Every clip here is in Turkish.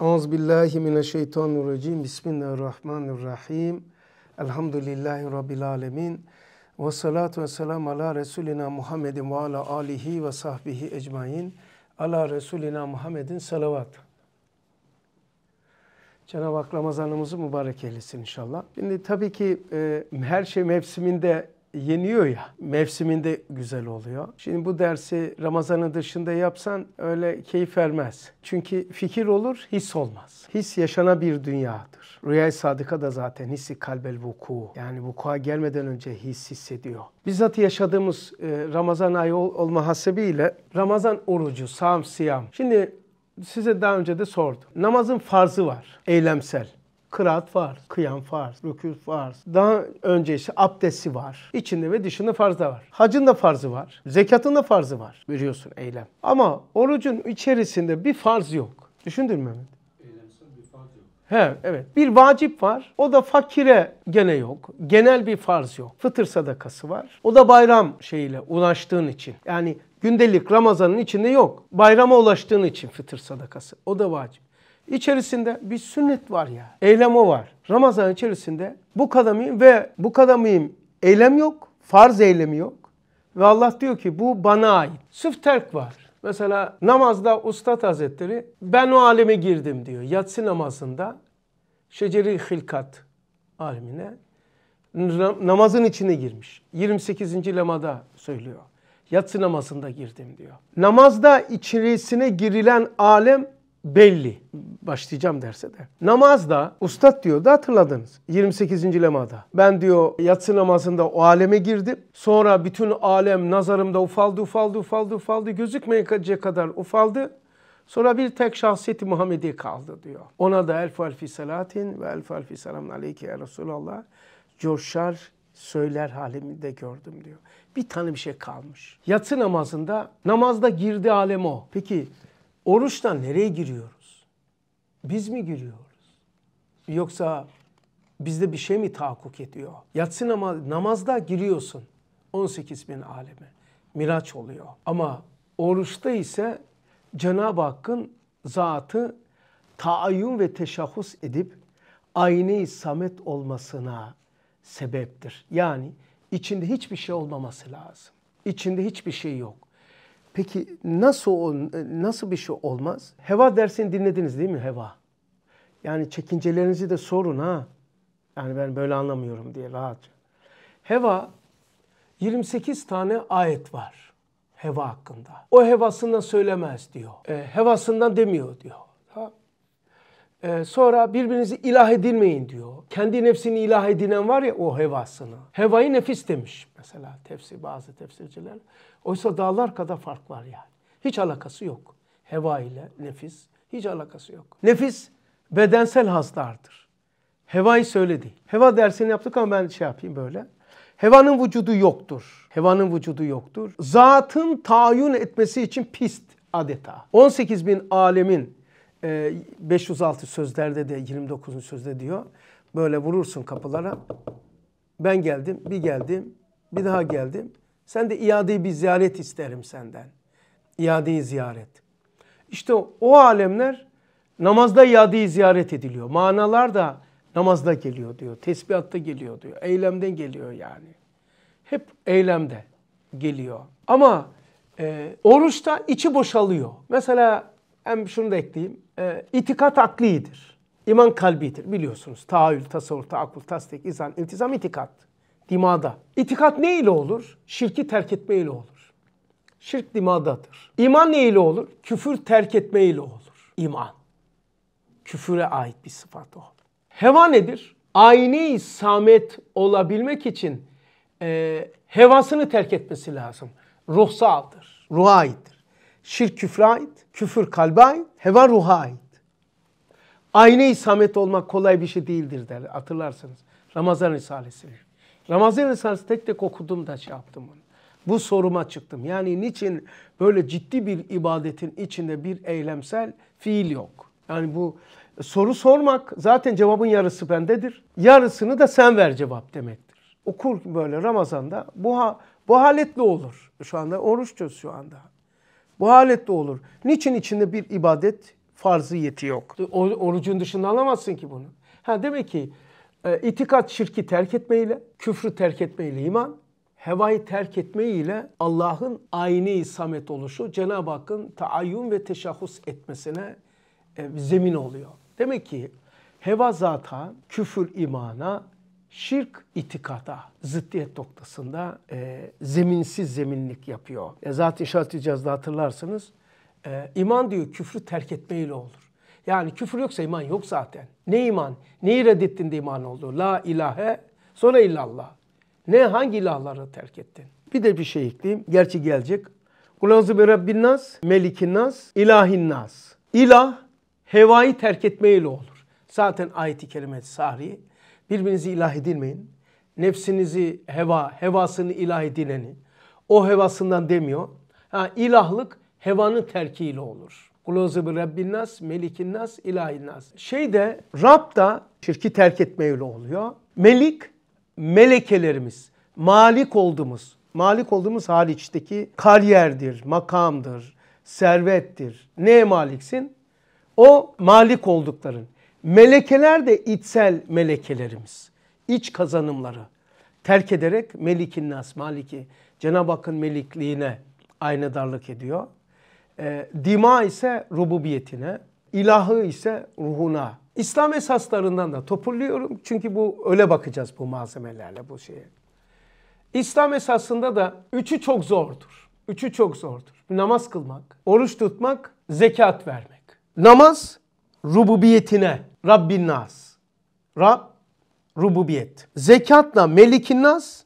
Euzu billahi mineşşeytanirracim. Bismillahirrahmanirrahim. Elhamdülillahi rabbil alamin. Ve salatu ve selam ala resulina Muhammedin ve ala alihi ve sahbihi ecmaîn. Ala resulina Muhammedin salavat. Cenab-ı Hak Ramazanımızı mübarek eylesin inşallah. Şimdi tabii ki e, her şey mevsiminde yeniyor ya. Mevsiminde güzel oluyor. Şimdi bu dersi Ramazan'ın dışında yapsan öyle keyif vermez. Çünkü fikir olur, his olmaz. His yaşana bir dünyadır. Rüyay Sadık'a da zaten hissi kalbel vuku. Yani vuku'a gelmeden önce his hissediyor. Bizzat yaşadığımız e, Ramazan ayı olma hasebiyle Ramazan orucu, sam, siyam. Şimdi size daha önce de sordum. Namazın farzı var, eylemsel. Kıraat var, kıyam farz, rükû farz. Daha öncesi abdesti var. İçinde ve dışında farz da var. Hacın da farzı var. Zekatın da farzı var. Biliyorsun eylem. Ama orucun içerisinde bir farz yok. Düşündün mü Mehmet? He, evet. Bir vacip var. O da fakire gene yok. Genel bir farz yok. Fıtır sadakası var. O da bayram şeyiyle ulaştığın için. Yani gündelik Ramazan'ın içinde yok. Bayrama ulaştığın için fıtır sadakası. O da vacip. İçerisinde bir sünnet var ya. Eylem var. Ramazan içerisinde bu kadamıyım ve bu kadamıyım eylem yok. Farz eylemi yok. Ve Allah diyor ki bu bana ait. Sırf terk var. Mesela namazda Ustad Hazretleri ben o aleme girdim diyor. Yatsı namazında Şeceri Hilkat alemine namazın içine girmiş. 28. lemada söylüyor. Yatsı namazında girdim diyor. Namazda içerisine girilen alem belli. Başlayacağım derse de. Namazda ustad diyor da hatırladınız. 28. lemada. Ben diyor yatsı namazında o aleme girdim. Sonra bütün alem nazarımda ufaldı ufaldı ufaldı ufaldı gözükmeyecek kadar ufaldı. Sonra bir tek şahsiyeti Muhammedi kaldı diyor. Ona da elf alfi salatin ve elf alfi selamun aleyke ya Resulallah. Coşar söyler halimde gördüm diyor. Bir tane bir şey kalmış. Yatsı namazında, namazda girdi alem o. Peki Oruçta nereye giriyoruz? Biz mi giriyoruz? Yoksa bizde bir şey mi tahakkuk ediyor? Yatsı namaz, namazda giriyorsun 18 bin aleme. Miraç oluyor. Ama oruçta ise Cenab-ı Hakk'ın zatı taayyun ve teşahhus edip aynı samet olmasına sebeptir. Yani içinde hiçbir şey olmaması lazım. İçinde hiçbir şey yok. Peki nasıl e, nasıl bir şey olmaz? Heva dersini dinlediniz değil mi heva? Yani çekincelerinizi de sorun ha. Yani ben böyle anlamıyorum diye rahatça. Heva 28 tane ayet var heva hakkında. O hevasından söylemez diyor. E, hevasından demiyor diyor. Ha? E, sonra birbirinizi ilah edinmeyin diyor. Kendi nefsini ilah edinen var ya o hevasını. Hevayı nefis demiş mesela tefsir bazı tefsirciler. Oysa dağlar kadar fark var yani. Hiç alakası yok. Heva ile nefis hiç alakası yok. Nefis bedensel hazlardır. Hevayı söyledi. Heva dersini yaptık ama ben şey yapayım böyle. Hevanın vücudu yoktur. Hevanın vücudu yoktur. Zatın tayin etmesi için pist adeta. 18 bin alemin 506 e, sözlerde de 29. sözde diyor. Böyle vurursun kapılara. Ben geldim, bir geldim, bir daha geldim. Sen de iadeyi bir ziyaret isterim senden. İadeyi ziyaret. İşte o, alemler namazda iadeyi ziyaret ediliyor. Manalar da namazda geliyor diyor. Tesbihatta geliyor diyor. Eylemde geliyor yani. Hep eylemde geliyor. Ama e, oruçta içi boşalıyor. Mesela hem şunu da ekleyeyim. E, itikat aklidir. İman kalbidir biliyorsunuz. Tahayyül, tasavvur, taakkul, tasdik, izan, iltizam, itikat dimada. İtikat ne ile olur? Şirki terk etme ile olur. Şirk dimadadır. İman ne ile olur? Küfür terk etme ile olur. İman. Küfüre ait bir sıfat o. Heva nedir? Aynı samet olabilmek için e, hevasını terk etmesi lazım. Ruhsaldır. Ruha aittir. Şirk küfre ait, küfür kalbe ait, heva ruha ait. Aynı samet olmak kolay bir şey değildir der. Hatırlarsınız. Ramazan Risalesi'ni. Ramazan Risalesi tek tek okudum da şey yaptım bunu. Bu soruma çıktım. Yani niçin böyle ciddi bir ibadetin içinde bir eylemsel fiil yok? Yani bu soru sormak zaten cevabın yarısı bendedir. Yarısını da sen ver cevap demektir. Okur böyle Ramazan'da bu, ha, bu haletle olur. Şu anda oruç çöz şu anda. Bu haletle olur. Niçin içinde bir ibadet farziyeti yok? O, orucun dışında alamazsın ki bunu. Ha demek ki e, itikat şirki terk etmeyle, küfrü terk etmeyle iman, hevayı terk etmeyle Allah'ın ayni samet oluşu Cenab-ı Hakk'ın taayyun ve teşahhus etmesine e, zemin oluyor. Demek ki heva zata, küfür imana, şirk itikada zıddiyet noktasında e, zeminsiz zeminlik yapıyor. E, zaten işaret edeceğiz de hatırlarsınız. E, iman diyor küfrü terk etmeyle olur. Yani küfür yoksa iman yok zaten. Ne iman? Neyi reddettin de iman oldu? La ilahe sonra illallah. Ne hangi ilahları terk ettin? Bir de bir şey ekleyeyim. Gerçi gelecek. Kulazı bi Rabbin nas, Melikin nas, ilahin nas. İlah hevayı terk etmeyle olur. Zaten ayet-i kerime sahri. Birbirinizi ilah edilmeyin. Nefsinizi heva, hevasını ilah edineni. O hevasından demiyor. Ha, ilahlık hevanın terkiyle olur. Kulûzü Rabbin Nas, Melikin Nas, İlahin Nas. Şey de Rab da şirki terk etmeyle oluyor. Melik, melekelerimiz, malik olduğumuz, malik olduğumuz hariçteki kariyerdir, makamdır, servettir. Neye maliksin? O malik oldukların. Melekeler de içsel melekelerimiz, iç kazanımları. Terk ederek melikin nas, maliki, Cenab-ı Hakk'ın melikliğine aynı darlık ediyor. E, dima ise rububiyetine, ilahı ise ruhuna. İslam esaslarından da topluyorum Çünkü bu öyle bakacağız bu malzemelerle bu şeye. İslam esasında da üçü çok zordur. Üçü çok zordur. Namaz kılmak, oruç tutmak, zekat vermek. Namaz rububiyetine, Rabbin nas. Rab, rububiyet. Zekatla melikin nas,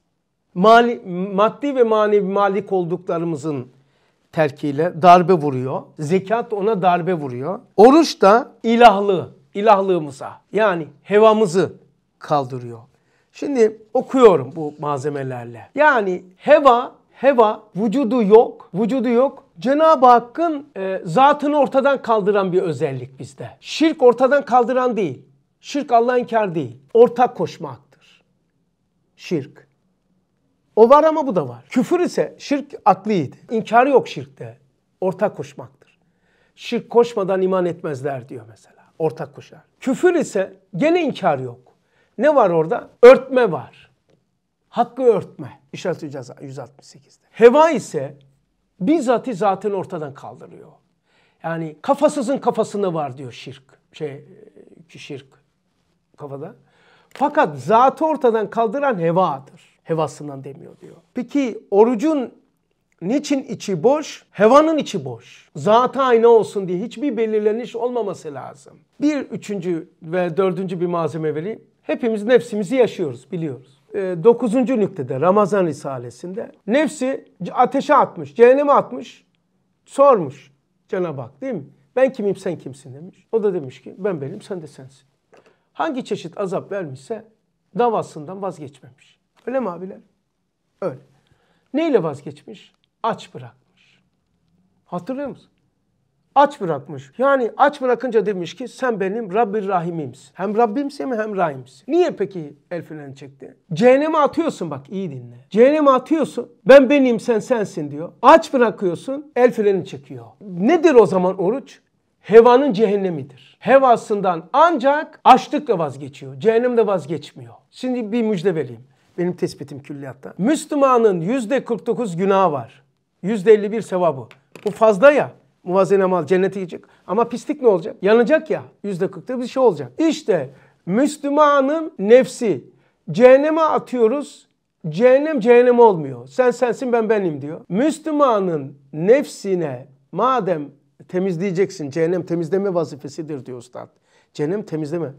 mali, maddi ve manevi malik olduklarımızın terkiyle darbe vuruyor. Zekat ona darbe vuruyor. Oruç da ilahlığı, ilahlığımıza yani hevamızı kaldırıyor. Şimdi okuyorum bu malzemelerle. Yani heva, heva vücudu yok, vücudu yok. Cenab-ı Hakk'ın e, zatını ortadan kaldıran bir özellik bizde. Şirk ortadan kaldıran değil. Şirk Allah'a inkar değil. Ortak koşmaktır. Şirk. O var ama bu da var. Küfür ise şirk aklıydı. İnkarı yok şirkte. Ortak koşmaktır. Şirk koşmadan iman etmezler diyor mesela. Ortak koşar. Küfür ise gene inkar yok. Ne var orada? Örtme var. Hakkı örtme. İşaret 168'de. Heva ise bizzati zaten ortadan kaldırıyor. Yani kafasızın kafasında var diyor şirk. Şey e, şirk kafada. Fakat zatı ortadan kaldıran hevadır hevasından demiyor diyor. Peki orucun niçin içi boş? Hevanın içi boş. Zata aynı olsun diye hiçbir belirleniş olmaması lazım. Bir üçüncü ve dördüncü bir malzeme vereyim. Hepimiz nefsimizi yaşıyoruz biliyoruz. Ee, dokuzuncu nüktede Ramazan Risalesi'nde nefsi ateşe atmış, cehenneme atmış, sormuş Cenab-ı Hak değil mi? Ben kimim sen kimsin demiş. O da demiş ki ben benim sen de sensin. Hangi çeşit azap vermişse davasından vazgeçmemiş. Öyle mi abiler? Öyle. Neyle vazgeçmiş? Aç bırakmış. Hatırlıyor musun? Aç bırakmış. Yani aç bırakınca demiş ki sen benim Rabbir Rahim'imsin. Hem Rabbimsin hem, hem Rahim'sin. Niye peki el freni çekti? Cehenneme atıyorsun bak iyi dinle. Cehenneme atıyorsun. Ben benim sen sensin diyor. Aç bırakıyorsun el freni çekiyor. Nedir o zaman oruç? Hevanın cehennemidir. Hevasından ancak açlıkla vazgeçiyor. Cehennemde vazgeçmiyor. Şimdi bir müjde vereyim. Benim tespitim külliyatta. Müslümanın yüzde 49 günahı var. Yüzde 51 sevabı. Bu fazla ya. Muvazene mal cennete gidecek. Ama pislik ne olacak? Yanacak ya. Yüzde 40'ta bir şey olacak. İşte Müslümanın nefsi. Cehenneme atıyoruz. Cehennem cehennem olmuyor. Sen sensin ben benim diyor. Müslümanın nefsine madem temizleyeceksin. Cehennem temizleme vazifesidir diyor ustad. Cehennem temizleme.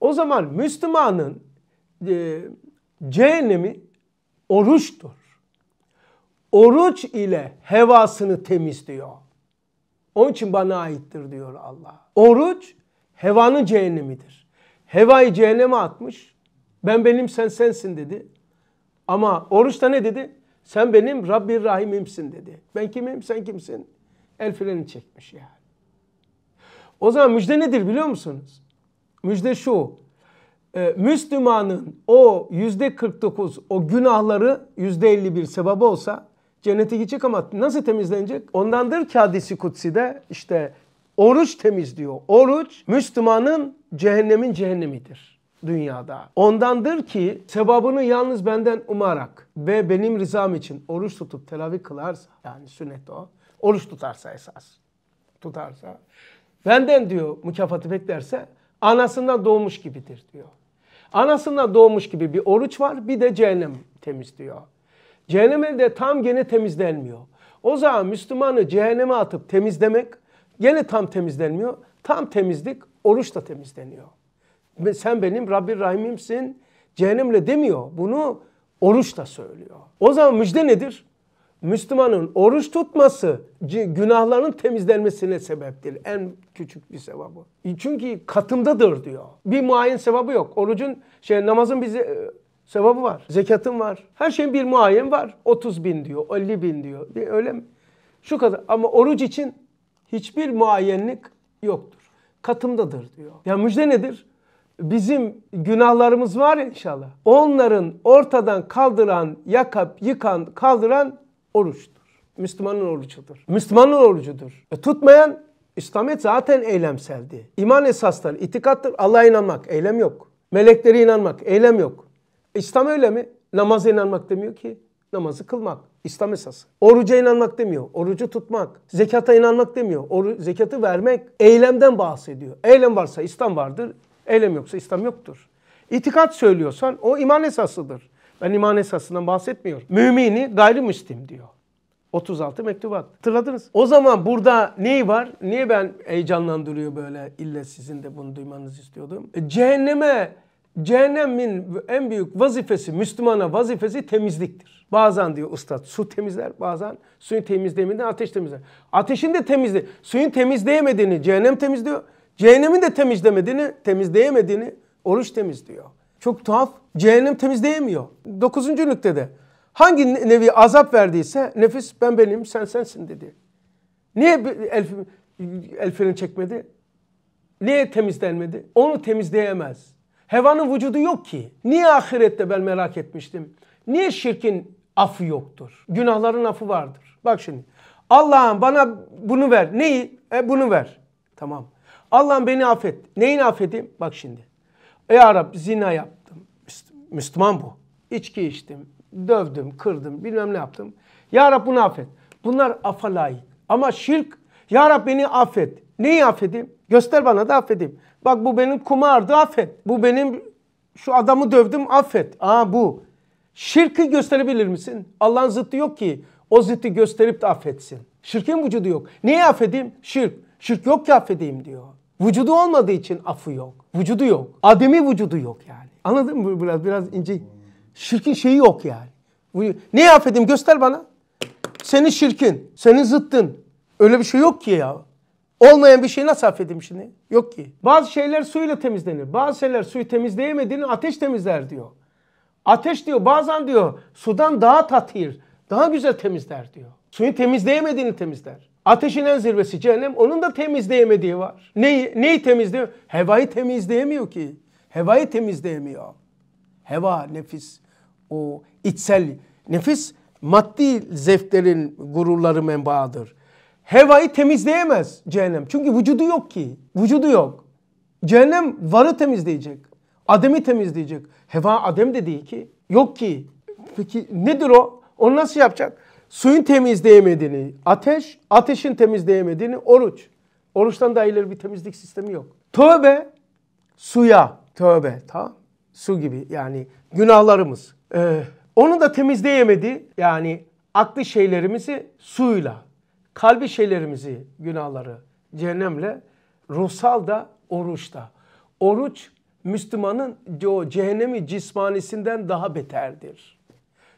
O zaman Müslümanın e, cehennemi oruçtur. Oruç ile hevasını temizliyor. Onun için bana aittir diyor Allah. Oruç hevanın cehennemidir. Hevayı cehenneme atmış. Ben benim sen sensin dedi. Ama oruçta ne dedi? Sen benim Rabbi Rahim'imsin dedi. Ben kimim sen kimsin? El freni çekmiş yani. O zaman müjde nedir biliyor musunuz? Müjde şu e, Müslümanın o yüzde 49 o günahları yüzde 51 sevabı olsa cennete gidecek ama nasıl temizlenecek? Ondandır ki hadisi de işte oruç temizliyor. Oruç Müslümanın cehennemin cehennemidir dünyada. Ondandır ki sebabını yalnız benden umarak ve benim rızam için oruç tutup teravih kılarsa yani sünnet o. Oruç tutarsa esas tutarsa benden diyor mükafatı beklerse anasından doğmuş gibidir diyor. Anasından doğmuş gibi bir oruç var bir de cehennem temizliyor. Cehenneme de tam gene temizlenmiyor. O zaman Müslümanı cehenneme atıp temizlemek gene tam temizlenmiyor. Tam temizlik oruç da temizleniyor. Sen benim Rabbi Rahim'imsin cehennemle demiyor. Bunu oruçla söylüyor. O zaman müjde nedir? Müslümanın oruç tutması günahların temizlenmesine sebeptir. En küçük bir sevabı. E, çünkü katımdadır diyor. Bir muayen sevabı yok. Orucun şey namazın bize e, sevabı var. Zekatın var. Her şeyin bir muayen var. 30 bin diyor, 50 bin diyor. Öyle mi? Şu kadar. Ama oruç için hiçbir muayenlik yoktur. Katımdadır diyor. Ya müjde nedir? Bizim günahlarımız var inşallah. Onların ortadan kaldıran, yakap, yıkan, kaldıran oruçtur. Müslümanın orucudur. Müslümanın orucudur. E, tutmayan İslamiyet zaten eylemseldi. İman esastır, itikattır. Allah'a inanmak, eylem yok. Meleklere inanmak, eylem yok. İslam öyle mi? Namaza inanmak demiyor ki. Namazı kılmak. İslam esası. Oruca inanmak demiyor. Orucu tutmak. Zekata inanmak demiyor. Oru, zekatı vermek. Eylemden bahsediyor. Eylem varsa İslam vardır. Eylem yoksa İslam yoktur. İtikat söylüyorsan o iman esasıdır. Ben iman esasından bahsetmiyorum. Mümini gayrimüslim diyor. 36 mektubat. Hatırladınız. O zaman burada neyi var? Niye ben heyecanlandırıyor böyle? İlle sizin de bunu duymanızı istiyordum. E, cehenneme Cehennemin en büyük vazifesi, Müslümana vazifesi temizliktir. Bazen diyor ustad su temizler, bazen suyu temizleyemediğini ateş temizler. Ateşin de temizle, suyun temizleyemediğini cehennem temizliyor. Cehennemin de temizlemediğini, temizleyemediğini oruç temizliyor. Çok tuhaf Cehennem temizleyemiyor. Dokuzuncu nüktede. Hangi nevi azap verdiyse nefis ben benim sen sensin dedi. Niye el, el freni çekmedi? Niye temizlenmedi? Onu temizleyemez. Hevanın vücudu yok ki. Niye ahirette ben merak etmiştim? Niye şirkin afı yoktur? Günahların afı vardır. Bak şimdi. Allah'ım bana bunu ver. Neyi? E bunu ver. Tamam. Allah'ım beni affet. Neyin affedeyim? Bak şimdi. Ey Arap zina yap. Müslüman bu. İçki içtim, dövdüm, kırdım, bilmem ne yaptım. Ya Rab bunu affet. Bunlar afa layık. Ama şirk, Ya Rab beni affet. Neyi affedeyim? Göster bana da affedeyim. Bak bu benim kumardı affet. Bu benim şu adamı dövdüm affet. Aa bu. Şirki gösterebilir misin? Allah'ın zıttı yok ki o zıttı gösterip de affetsin. Şirkin vücudu yok. Neyi affedeyim? Şirk. Şirk yok ki affedeyim diyor. Vücudu olmadığı için affı yok. Vücudu yok. Ademi vücudu yok yani. Anladın mı biraz biraz ince? Şirkin şeyi yok yani. Ne affedeyim göster bana. Senin şirkin, senin zıttın. Öyle bir şey yok ki ya. Olmayan bir şeyi nasıl affedeyim şimdi? Yok ki. Bazı şeyler suyla temizlenir. Bazı şeyler suyu temizleyemediğini ateş temizler diyor. Ateş diyor bazen diyor sudan daha tatir, daha güzel temizler diyor. Suyu temizleyemediğini temizler. Ateşin en zirvesi cehennem. Onun da temizleyemediği var. Neyi, neyi temizliyor? Hevayı temizleyemiyor ki. Hevayı temizleyemiyor. Heva, nefis, o içsel nefis maddi zevklerin gururları menbaadır. Hevayı temizleyemez cehennem. Çünkü vücudu yok ki. Vücudu yok. Cehennem varı temizleyecek. Adem'i temizleyecek. Heva Adem de ki. Yok ki. Peki nedir o? O nasıl yapacak? Suyun temizleyemediğini, ateş, ateşin temizleyemediğini, oruç. Oruçtan da ayrı bir temizlik sistemi yok. Tövbe suya, tövbe ta su gibi yani günahlarımız. Ee, onu da temizleyemedi yani aklı şeylerimizi suyla, kalbi şeylerimizi günahları cehennemle, ruhsal da oruçta. Oruç Müslümanın o cehennemi cismanisinden daha beterdir.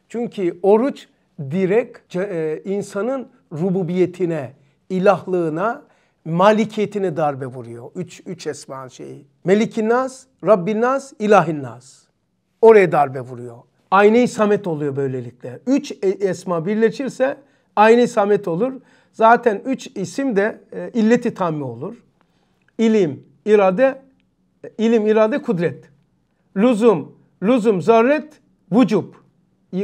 Çünkü oruç direkt e, insanın rububiyetine, ilahlığına malikiyetine darbe vuruyor. Üç, üç esma şeyi. Melikinas, Rabbinas, İlahinas. Oraya darbe vuruyor. Aynı-i Samet oluyor böylelikle. Üç e, esma birleşirse aynı Samet olur. Zaten üç isim de e, illeti tamme olur. İlim, irade, e, ilim, irade, kudret. Lüzum, lüzum, zaret, vücub.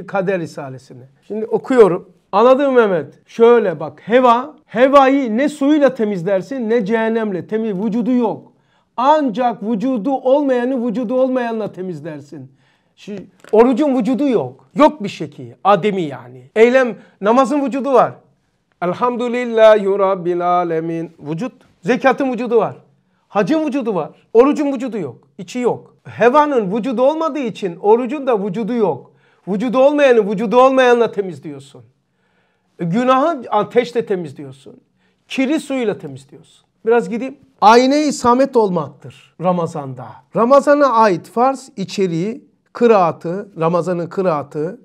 Kader Risalesi'ni. Şimdi okuyorum. Anladın Mehmet? Şöyle bak heva, hevayı ne suyla temizlersin ne cehennemle. Temiz vücudu yok. Ancak vücudu olmayanı vücudu olmayanla temizlersin. Şimdi, orucun vücudu yok. Yok bir şeki. Ademi yani. Eylem, namazın vücudu var. Elhamdülillahi Rabbil Alemin. Vücut. Zekatın vücudu var. Hacın vücudu var. Orucun vücudu yok. İçi yok. Hevanın vücudu olmadığı için orucun da vücudu yok. Vücudu olmayanı vücudu olmayanla temizliyorsun. Günahı ateşle temizliyorsun. Kiri suyuyla temizliyorsun. Biraz gideyim. ayna samet olmaktır Ramazan'da. Ramazan'a ait farz içeriği, kıraatı, Ramazan'ın kıraatı,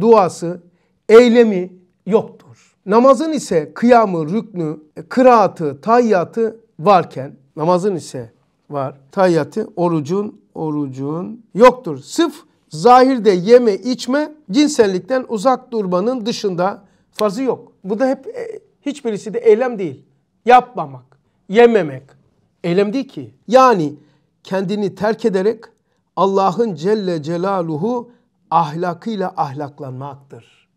duası, eylemi yoktur. Namazın ise kıyamı, rüknü, kıraatı, tayyatı varken, namazın ise var. Tayyatı, orucun, orucun yoktur. Sıf zahirde yeme içme cinsellikten uzak durmanın dışında Fazı yok. Bu da hep e, hiçbirisi de eylem değil. Yapmamak, yememek. Eylem değil ki. Yani kendini terk ederek Allah'ın Celle Celaluhu ahlakıyla ahlaklanmaktır.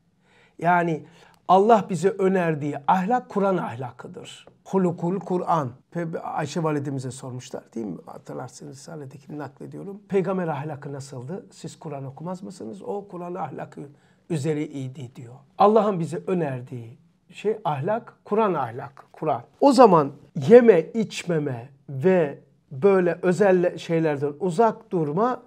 Yani Allah bize önerdiği ahlak Kur'an ahlakıdır. Hulukul Kur'an. Ayşe validemize sormuşlar değil mi? Hatırlarsınız Risale'deki naklediyorum. Peygamber ahlakı nasıldı? Siz Kur'an okumaz mısınız? O Kur'an ahlakı üzeri idi diyor. Allah'ın bize önerdiği şey ahlak, Kur'an ahlak, Kur'an. O zaman yeme, içmeme ve böyle özel şeylerden uzak durma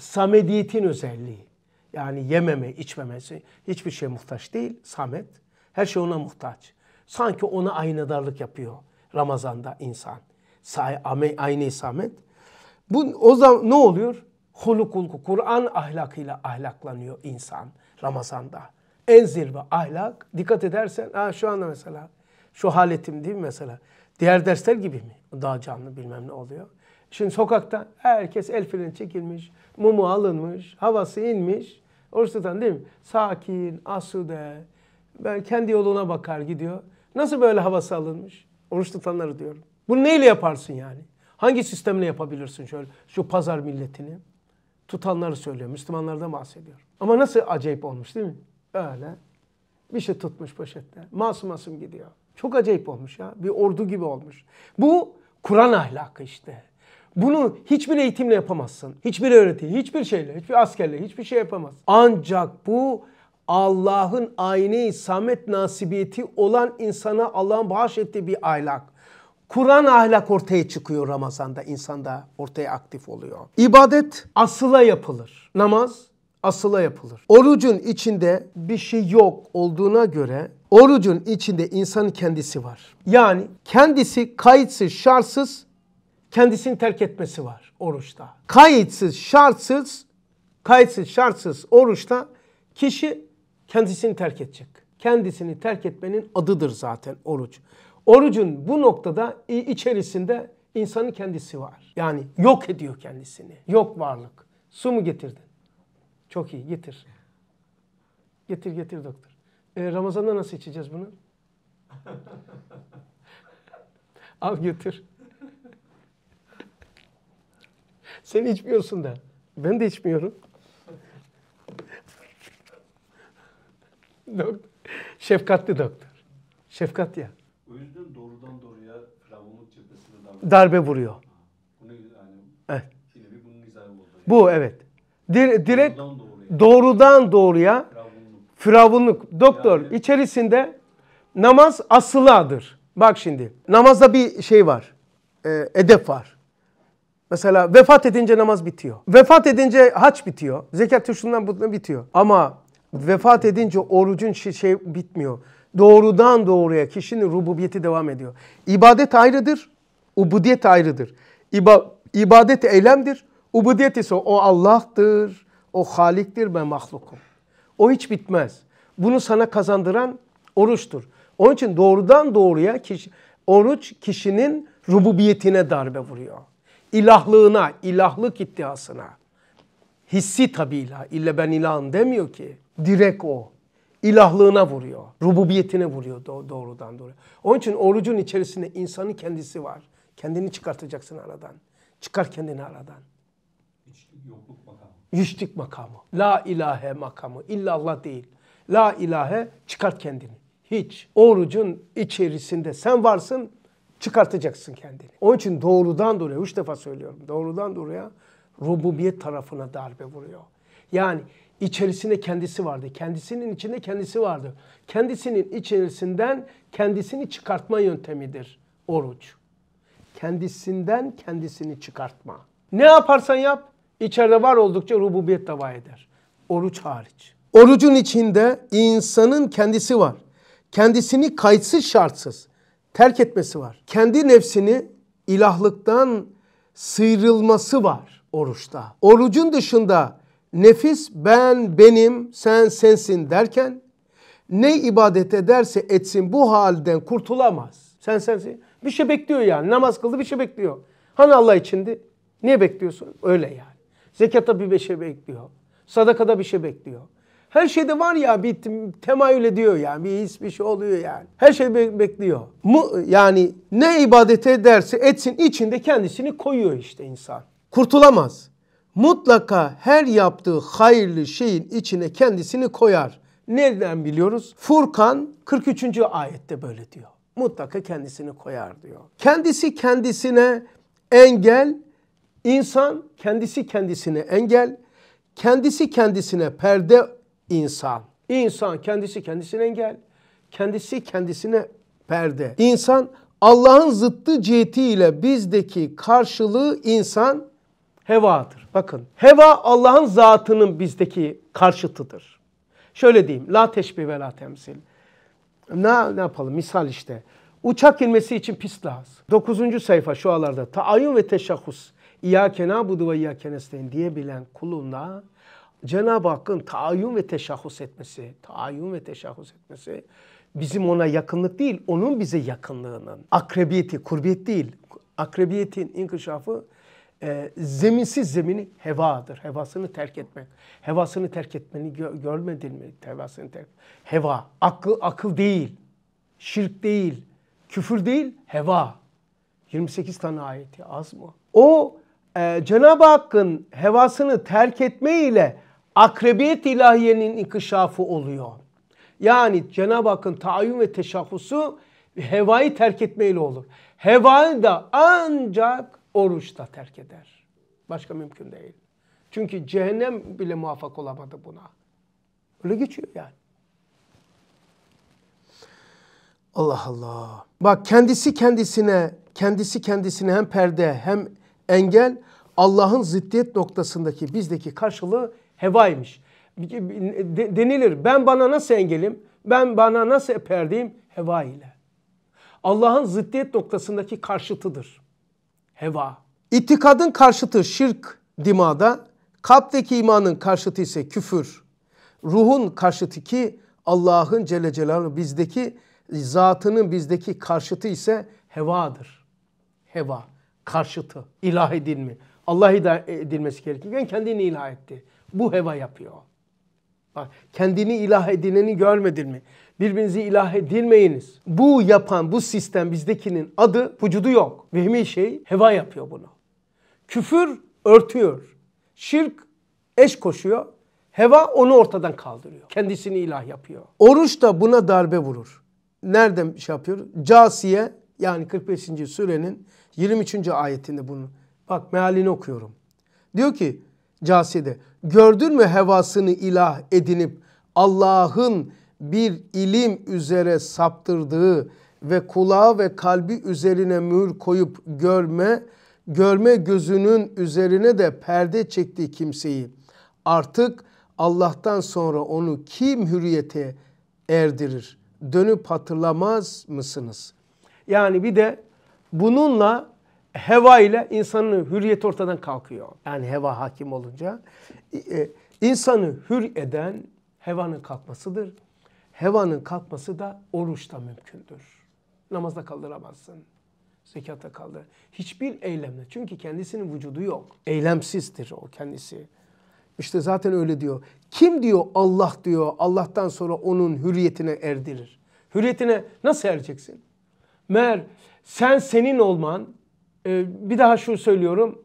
samediyetin özelliği. Yani yememe, içmemesi hiçbir şey muhtaç değil, samet. Her şey ona muhtaç. Sanki ona aynadarlık yapıyor Ramazan'da insan. Aynı samet. Bu, o zaman ne oluyor? Hulukul Kur'an ahlakıyla ahlaklanıyor insan. Ramazan'da. En zirve ahlak. Dikkat edersen ha şu anda mesela şu haletim değil mi mesela? Diğer dersler gibi mi? Daha canlı bilmem ne oluyor. Şimdi sokakta herkes el freni çekilmiş, mumu alınmış, havası inmiş. Ortadan değil mi? Sakin, asude, ben kendi yoluna bakar gidiyor. Nasıl böyle havası alınmış? Oruç tutanları diyorum. Bunu neyle yaparsın yani? Hangi sistemle yapabilirsin şöyle şu pazar milletini? tutanları söylüyor. Müslümanlardan bahsediyor. Ama nasıl acayip olmuş değil mi? Öyle. Bir şey tutmuş poşette. Masum masum gidiyor. Çok acayip olmuş ya. Bir ordu gibi olmuş. Bu Kur'an ahlakı işte. Bunu hiçbir eğitimle yapamazsın. Hiçbir öğreti, hiçbir şeyle, hiçbir askerle, hiçbir şey yapamaz. Ancak bu Allah'ın aynı samet nasibiyeti olan insana Allah'ın bahşettiği bir ahlak. Kur'an ahlak ortaya çıkıyor Ramazan'da. insanda ortaya aktif oluyor. İbadet asıla yapılır. Namaz asıla yapılır. Orucun içinde bir şey yok olduğuna göre orucun içinde insanın kendisi var. Yani kendisi kayıtsız şartsız kendisini terk etmesi var oruçta. Kayıtsız şartsız kayıtsız şartsız oruçta kişi kendisini terk edecek. Kendisini terk etmenin adıdır zaten oruç. Orucun bu noktada içerisinde insanın kendisi var. Yani yok ediyor kendisini. Yok varlık. Su mu getirdin? Çok iyi getir. Getir getir doktor. Ee, Ramazan'da nasıl içeceğiz bunu? Al götür. Sen içmiyorsun da. Ben de içmiyorum. Dok. Şefkatli doktor. Şefkat ya. O yüzden doğrudan doğruya Flamonluk cephesine darbe, darbe vuruyor. Bunu yani evet. yine bir bunun izahı oldu. Yani. Bu evet. Dir, direkt doğrudan doğruya, doğrudan doğruya Firavunluk. Firavunluk. Doktor yani, içerisinde namaz asıladır. Bak şimdi namazda bir şey var. E, edep var. Mesela vefat edince namaz bitiyor. Vefat edince haç bitiyor. Zekat şundan bitiyor. Ama vefat edince orucun şey, şey bitmiyor doğrudan doğruya kişinin rububiyeti devam ediyor. İbadet ayrıdır, ubudiyet ayrıdır. İba, ibadet eylemdir, ubudiyet ise o Allah'tır, o Halik'tir, ben mahlukum. O hiç bitmez. Bunu sana kazandıran oruçtur. Onun için doğrudan doğruya kişi, oruç kişinin rububiyetine darbe vuruyor. İlahlığına, ilahlık iddiasına. Hissi tabi ilah. İlle ben ilahım demiyor ki. Direkt o ilahlığına vuruyor. Rububiyetine vuruyor doğrudan doğru. Onun için orucun içerisinde insanın kendisi var. Kendini çıkartacaksın aradan. Çıkar kendini aradan. Hiçlik yokluk makamı. La ilahe makamı. İllallah değil. La ilahe çıkart kendini. Hiç. Orucun içerisinde sen varsın çıkartacaksın kendini. Onun için doğrudan doğruya, üç defa söylüyorum, doğrudan doğruya rububiyet tarafına darbe vuruyor. Yani içerisinde kendisi vardı. Kendisinin içinde kendisi vardı. Kendisinin içerisinden kendisini çıkartma yöntemidir oruç. Kendisinden kendisini çıkartma. Ne yaparsan yap, içeride var oldukça rububiyet dava eder. Oruç hariç. Orucun içinde insanın kendisi var. Kendisini kayıtsız şartsız terk etmesi var. Kendi nefsini ilahlıktan sıyrılması var oruçta. Orucun dışında nefis ben, benim, sen, sensin derken ne ibadet ederse etsin bu halden kurtulamaz. Sen sensin. Bir şey bekliyor yani. Namaz kıldı bir şey bekliyor. Hani Allah içindi? Niye bekliyorsun? Öyle yani. Zekata bir şey bekliyor. Sadakada bir şey bekliyor. Her şeyde var ya bir temayül ediyor yani. Bir his bir şey oluyor yani. Her şey bekliyor. Mu, yani ne ibadet ederse etsin içinde kendisini koyuyor işte insan. Kurtulamaz mutlaka her yaptığı hayırlı şeyin içine kendisini koyar. Nereden biliyoruz? Furkan 43. ayette böyle diyor. Mutlaka kendisini koyar diyor. Kendisi kendisine engel, insan kendisi kendisine engel, kendisi kendisine perde insan. İnsan kendisi kendisine engel, kendisi kendisine perde. İnsan Allah'ın zıttı cihetiyle bizdeki karşılığı insan hevadır. Bakın heva Allah'ın zatının bizdeki karşıtıdır. Şöyle diyeyim. La teşbih ve la temsil. Ne, ne yapalım? Misal işte. Uçak inmesi için pist lazım. Dokuzuncu sayfa şu alarda. Taayyun ve teşahhus. İyâke nâbudu ve iyâke nesteyn diyebilen kuluna Cenab-ı Hakk'ın taayyun ve teşahhus etmesi, taayyun ve teşahhus etmesi bizim ona yakınlık değil, onun bize yakınlığının. Akrebiyeti, kurbiyet değil. Akrebiyetin inkişafı e, zeminsiz zemini hevadır. Hevasını terk etmek. Hevasını terk etmeni gö görmedin mi? Hevasını terk Heva. Akıl, akıl değil. Şirk değil. Küfür değil. Heva. 28 tane ayeti az mı? O e, Cenab-ı Hakk'ın hevasını terk etme ile akrebiyet ilahiyenin inkişafı oluyor. Yani Cenab-ı Hakk'ın taayyün ve teşahhusu hevayı terk etmeyle olur. Hevayı da ancak oruç da terk eder. Başka mümkün değil. Çünkü cehennem bile muvaffak olamadı buna. Öyle geçiyor yani. Allah Allah. Bak kendisi kendisine, kendisi kendisine hem perde hem engel Allah'ın ziddiyet noktasındaki bizdeki karşılığı hevaymış. Denilir ben bana nasıl engelim? Ben bana nasıl perdeyim? Heva ile. Allah'ın ziddiyet noktasındaki karşıtıdır heva. İtikadın karşıtı şirk dimada, kalpteki imanın karşıtı ise küfür. Ruhun karşıtı ki Allah'ın Celle Celaluhu bizdeki zatının bizdeki karşıtı ise hevadır. Heva, karşıtı, ilah edilme. Allah ilah edilmesi gerekirken kendini ilah etti. Bu heva yapıyor. Bak kendini ilah edineni görmedin mi? Birbirinizi ilah edilmeyiniz. Bu yapan bu sistem bizdekinin adı vücudu yok. Vehmi şey heva yapıyor bunu. Küfür örtüyor. Şirk eş koşuyor. Heva onu ortadan kaldırıyor. Kendisini ilah yapıyor. Oruç da buna darbe vurur. Nereden şey yapıyor? Casiye yani 45. surenin 23. ayetinde bunu. Bak mealini okuyorum. Diyor ki Casiye'de gördün mü hevasını ilah edinip Allah'ın bir ilim üzere saptırdığı ve kulağı ve kalbi üzerine mühür koyup görme, görme gözünün üzerine de perde çektiği kimseyi artık Allah'tan sonra onu kim hürriyete erdirir? Dönüp hatırlamaz mısınız? Yani bir de bununla heva ile insanın hürriyeti ortadan kalkıyor. Yani heva hakim olunca e, insanı hür eden hevanın kalkmasıdır hevanın kalkması da oruçta mümkündür. Namazda kaldıramazsın. Zekata kaldır. Hiçbir eylemle. Çünkü kendisinin vücudu yok. Eylemsizdir o kendisi. İşte zaten öyle diyor. Kim diyor Allah diyor Allah'tan sonra onun hürriyetine erdirir. Hürriyetine nasıl ereceksin? Meğer sen senin olman e, bir daha şu söylüyorum.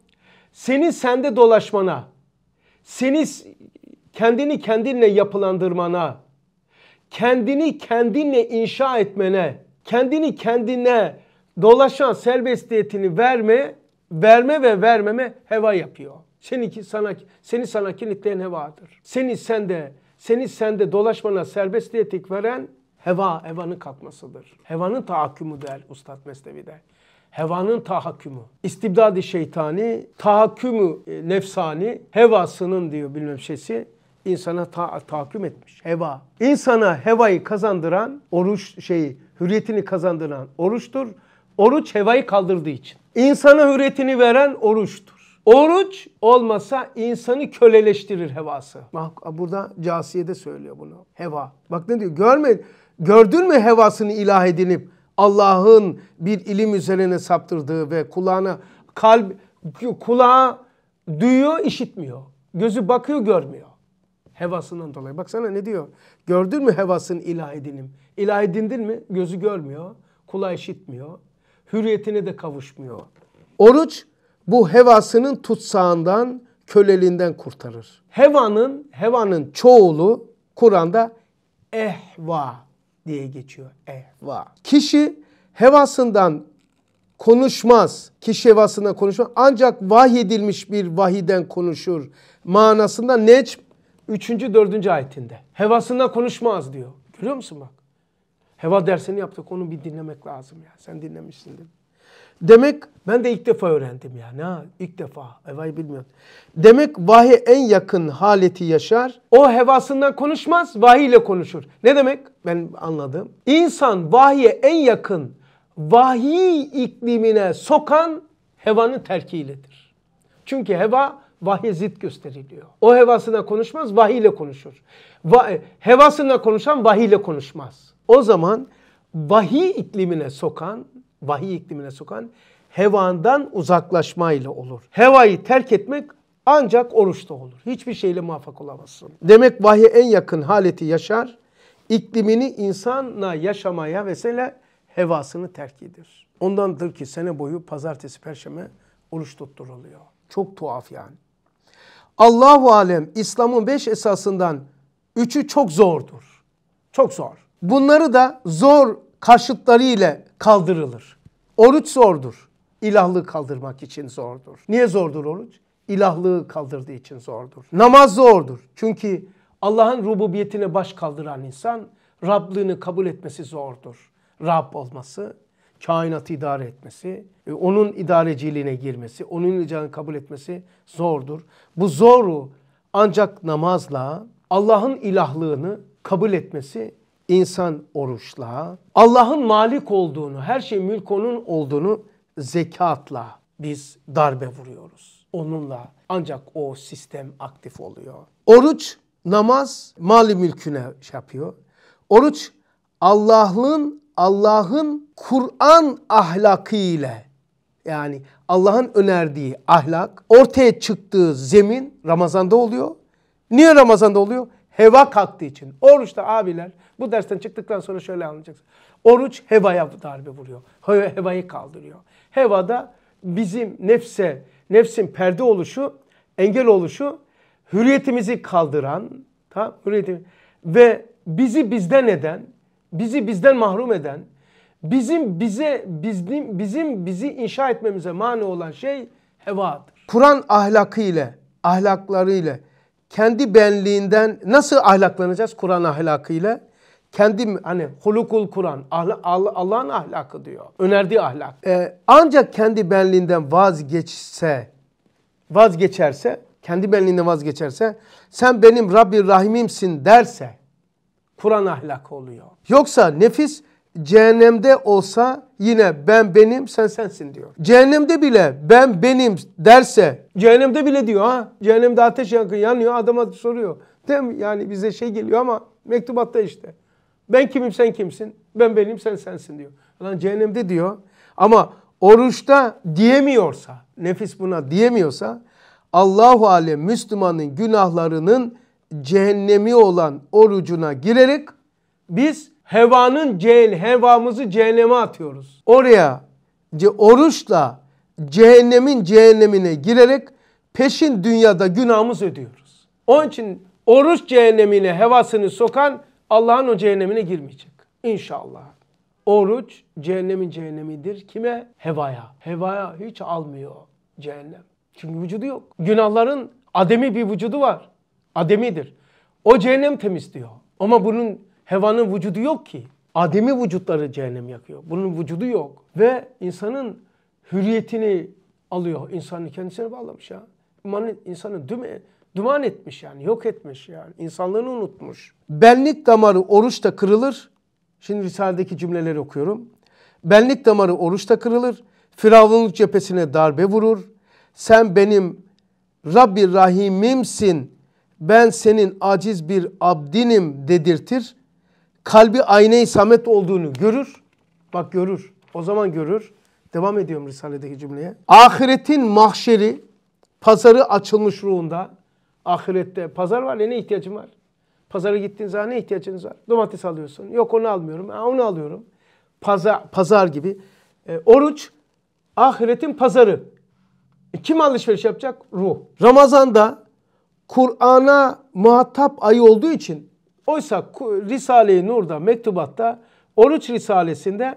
Senin sende dolaşmana, seni kendini kendinle yapılandırmana, kendini kendinle inşa etmene, kendini kendine dolaşan serbestiyetini verme, verme ve vermeme heva yapıyor. Seninki sana seni sana kilitleyen hevadır. Seni sende, seni sende dolaşmana serbestiyetlik veren heva, hevanın kalkmasıdır. Hevanın tahakkümü der Ustad Mesnevi'de. Hevanın tahakkümü. İstibdadi şeytani, tahakkümü e, nefsani, hevasının diyor bilmem şeysi, insana ta tahakküm etmiş. Heva. İnsana hevayı kazandıran oruç şeyi, hürriyetini kazandıran oruçtur. Oruç hevayı kaldırdığı için. İnsana hürriyetini veren oruçtur. Oruç olmasa insanı köleleştirir hevası. Bak burada Casiye de söylüyor bunu. Heva. Bak ne diyor? Görme, gördün mü hevasını ilah edinip Allah'ın bir ilim üzerine saptırdığı ve kulağına kalp kulağa duyuyor, işitmiyor. Gözü bakıyor, görmüyor. Hevasından dolayı. Baksana ne diyor? Gördün mü hevasın ilah edinim? İlah edindin mi? Gözü görmüyor. Kulağı işitmiyor. Hürriyetine de kavuşmuyor. Oruç bu hevasının tutsağından, köleliğinden kurtarır. Hevanın, hevanın çoğulu Kur'an'da ehva diye geçiyor. Ehva. Kişi hevasından konuşmaz. Kişi hevasından konuşmaz. Ancak vahyedilmiş bir vahiden konuşur. Manasında Necm 3. 4. ayetinde. Hevasında konuşmaz diyor. Görüyor musun bak? Heva dersini yaptık onu bir dinlemek lazım ya. Sen dinlemişsin değil mi? Demek ben de ilk defa öğrendim yani ha İlk defa evayı bilmiyorum. Demek vahiy en yakın haleti yaşar. O hevasından konuşmaz vahiy ile konuşur. Ne demek ben anladım. İnsan vahiye en yakın vahiy iklimine sokan hevanın terkiyledir. Çünkü heva vahye zit gösteriliyor. O hevasına konuşmaz, vahiy ile konuşur. Va e, hevasına konuşan vahiy ile konuşmaz. O zaman vahiy iklimine sokan, vahiy iklimine sokan hevandan uzaklaşmayla olur. Hevayı terk etmek ancak oruçta olur. Hiçbir şeyle muvaffak olamazsın. Demek vahye en yakın haleti yaşar. İklimini insanla yaşamaya vesile hevasını terk edir. Ondandır ki sene boyu pazartesi, perşembe oruç tutturuluyor. Çok tuhaf yani. Allahu alem İslam'ın beş esasından üçü çok zordur. Çok zor. Bunları da zor karşıtları ile kaldırılır. Oruç zordur. İlahlığı kaldırmak için zordur. Niye zordur oruç? İlahlığı kaldırdığı için zordur. Namaz zordur. Çünkü Allah'ın rububiyetine baş kaldıran insan Rablığını kabul etmesi zordur. Rab olması kainatı idare etmesi, e, onun idareciliğine girmesi, onun icabını kabul etmesi zordur. Bu zoru ancak namazla, Allah'ın ilahlığını kabul etmesi insan oruçla, Allah'ın malik olduğunu, her şey mülk onun olduğunu zekatla biz darbe vuruyoruz. Onunla ancak o sistem aktif oluyor. Oruç, namaz mali mülküne şey yapıyor. Oruç Allah'ın Allah'ın Kur'an ahlakı ile yani Allah'ın önerdiği ahlak ortaya çıktığı zemin Ramazan'da oluyor. Niye Ramazan'da oluyor? Heva kalktığı için. Oruçta abiler bu dersten çıktıktan sonra şöyle anlayacaksın. Oruç hevaya darbe vuruyor. Hevayı kaldırıyor. Hevada bizim nefse, nefsin perde oluşu, engel oluşu hürriyetimizi kaldıran, tamam, hürriyetimiz ve bizi bizden eden, bizi bizden mahrum eden, bizim bize bizim bizim bizi inşa etmemize mani olan şey hevadır. Kur'an ahlakı ile, ahlakları ile kendi benliğinden nasıl ahlaklanacağız Kur'an ahlakı ile? Kendi hani hulukul Kur'an, Allah'ın ahlakı diyor. Önerdiği ahlak. Ee, ancak kendi benliğinden vazgeçse, vazgeçerse, kendi benliğinden vazgeçerse, sen benim Rabbi Rahimimsin derse, Kur'an ahlakı oluyor. Yoksa nefis cehennemde olsa yine ben benim sen sensin diyor. Cehennemde bile ben benim derse cehennemde bile diyor ha. Cehennemde ateş yakın yanıyor adama soruyor. Değil mi? Yani bize şey geliyor ama mektubatta işte. Ben kimim sen kimsin? Ben benim sen sensin diyor. Lan cehennemde diyor. Ama oruçta diyemiyorsa, nefis buna diyemiyorsa Allahu alem Müslümanın günahlarının cehennemi olan orucuna girerek biz hevanın cehel, hevamızı cehenneme atıyoruz. Oraya oruçla cehennemin cehennemine girerek peşin dünyada günahımız ödüyoruz. Onun için oruç cehennemine hevasını sokan Allah'ın o cehennemine girmeyecek. İnşallah. Oruç cehennemin cehennemidir. Kime? Hevaya. Hevaya hiç almıyor cehennem. Çünkü vücudu yok. Günahların ademi bir vücudu var. Ademidir. O cehennem temiz diyor. Ama bunun hevanın vücudu yok ki. Ademi vücutları cehennem yakıyor. Bunun vücudu yok. Ve insanın hürriyetini alıyor. İnsanı kendisine bağlamış ya. İnsanı düme, duman etmiş yani. Yok etmiş yani. İnsanlığını unutmuş. Benlik damarı oruçta kırılır. Şimdi Risale'deki cümleleri okuyorum. Benlik damarı oruçta kırılır. Firavunluk cephesine darbe vurur. Sen benim Rabbi Rahimimsin ben senin aciz bir abdinim dedirtir. Kalbi aynayı samet olduğunu görür. Bak görür. O zaman görür. Devam ediyorum Risale'deki cümleye. Ahiretin mahşeri, pazarı açılmış ruhunda. Ahirette pazar var ya ne ihtiyacın var? Pazara gittiğin zaman ne ihtiyacınız var? Domates alıyorsun. Yok onu almıyorum. Ha, onu alıyorum. Pazar, pazar gibi. E, oruç ahiretin pazarı. E, kim alışveriş yapacak? Ruh. Ramazan'da Kur'an'a muhatap ayı olduğu için oysa Risale-i Nur'da, mektubatta, oruç risalesinde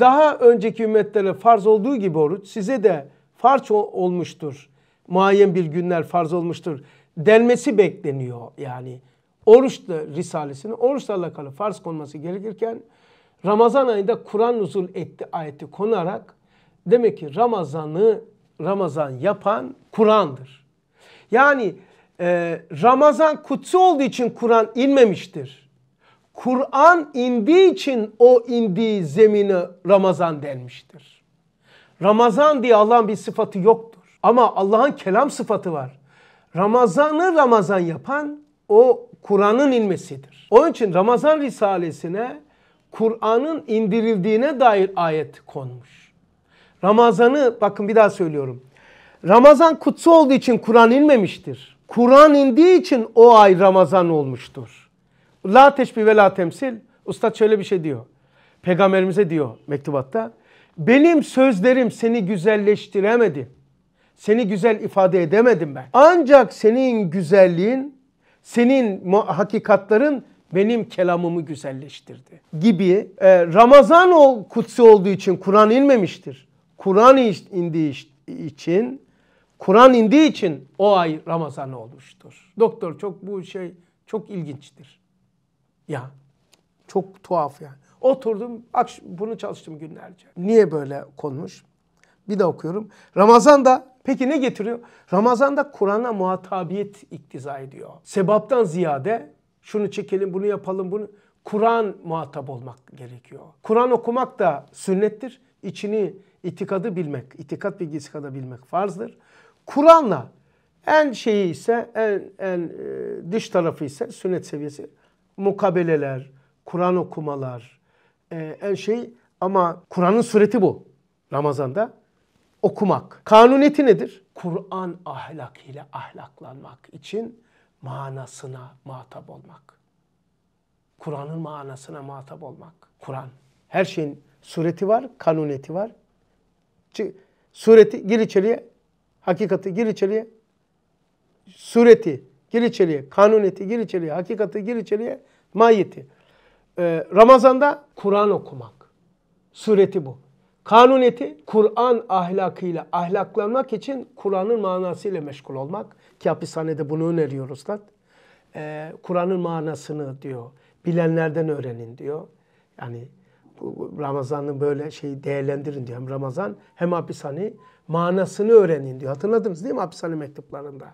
daha önceki ümmetlere farz olduğu gibi oruç size de farz olmuştur. Muayyen bir günler farz olmuştur denmesi bekleniyor yani. Oruçla risalesini oruçla alakalı farz konması gerekirken Ramazan ayında Kur'an nuzul etti ayeti konarak demek ki Ramazan'ı Ramazan yapan Kur'an'dır. Yani e, Ramazan kutsu olduğu için Kur'an inmemiştir. Kur'an indiği için o indiği zemini Ramazan denmiştir. Ramazan diye Allah'ın bir sıfatı yoktur. Ama Allah'ın kelam sıfatı var. Ramazanı Ramazan yapan o Kur'an'ın inmesidir. Onun için Ramazan Risalesi'ne Kur'an'ın indirildiğine dair ayet konmuş. Ramazan'ı bakın bir daha söylüyorum. Ramazan kutsu olduğu için Kur'an inmemiştir. Kur'an indiği için o ay Ramazan olmuştur. La teşbih ve la temsil. Ustad şöyle bir şey diyor. Peygamberimize diyor mektubatta. Benim sözlerim seni güzelleştiremedi. Seni güzel ifade edemedim ben. Ancak senin güzelliğin, senin hakikatların benim kelamımı güzelleştirdi gibi e, Ramazan o kutsi olduğu için Kur'an inmemiştir. Kur'an indiği için Kur'an indiği için o ay Ramazan olmuştur. Doktor çok bu şey çok ilginçtir. Ya çok tuhaf yani. Oturdum bunu çalıştım günlerce. Niye böyle konmuş? Bir de okuyorum. Ramazan da peki ne getiriyor? Ramazan da Kur'an'a muhatabiyet iktiza ediyor. Sebaptan ziyade şunu çekelim bunu yapalım bunu. Kur'an muhatap olmak gerekiyor. Kur'an okumak da sünnettir. İçini itikadı bilmek, itikat bilgisi kadar bilmek farzdır. Kur'an'la. En şeyi ise en en e, dış tarafı ise sünnet seviyesi mukabeleler, Kur'an okumalar, e, en şey ama Kur'an'ın sureti bu Ramazan'da okumak. Kanuneti nedir? Kur'an ahlakıyla ahlaklanmak için manasına muhatap olmak. Kur'an'ın manasına muhatap olmak. Kur'an. Her şeyin sureti var, kanuneti var. Sureti gir içeriye Hakikati gir içeriye. Sureti gir içeriye. Kanuneti gir içeriye. Hakikati gir içeriye. mayeti. Ee, Ramazan'da Kur'an okumak. Sureti bu. Kanuneti Kur'an ahlakıyla ahlaklanmak için Kur'an'ın manasıyla meşgul olmak. Ki hapishanede bunu öneriyoruz Üstad. Ee, Kur'an'ın manasını diyor. Bilenlerden öğrenin diyor. Yani Ramazan'ı böyle şey değerlendirin diyor. Hem Ramazan hem hapishane manasını öğrenin diyor. Hatırladınız değil mi hapishane mektuplarında?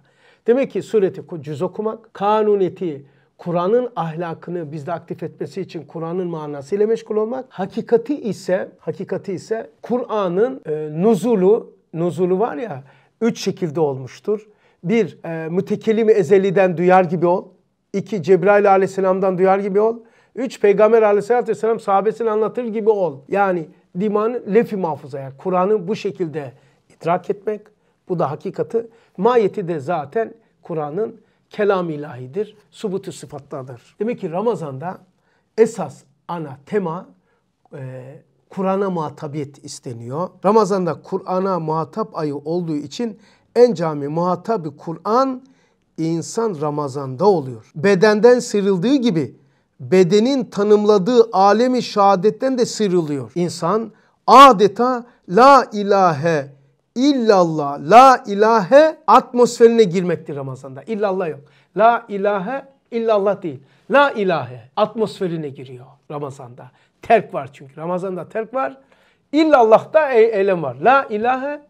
Demek ki sureti cüz okumak, kanuneti, Kur'an'ın ahlakını bizde aktif etmesi için Kur'an'ın manasıyla meşgul olmak. Hakikati ise, hakikati ise Kur'an'ın e, nuzulu, nuzulu var ya üç şekilde olmuştur. Bir, e, mütekellim ezeliden duyar gibi ol. İki, Cebrail aleyhisselamdan duyar gibi ol. Üç Peygamber aleyhissalatü vesselam sahabesini anlatır gibi ol. Yani dimanı lefi mahfuzaya. Kur'an'ı bu şekilde idrak etmek. Bu da hakikati. Mayeti de zaten Kur'an'ın kelam ilahidir. Subutu sıfatlardır. Demek ki Ramazan'da esas ana tema e, Kur'an'a muhatabiyet isteniyor. Ramazan'da Kur'an'a muhatap ayı olduğu için en cami muhatabı Kur'an insan Ramazan'da oluyor. Bedenden sıyrıldığı gibi bedenin tanımladığı alemi şehadetten de sıyrılıyor. İnsan adeta la ilahe illallah, la ilahe atmosferine girmektir Ramazan'da. İllallah yok. La ilahe illallah değil. La ilahe atmosferine giriyor Ramazan'da. Terk var çünkü. Ramazan'da terk var. İllallah'ta e eylem var. La ilahe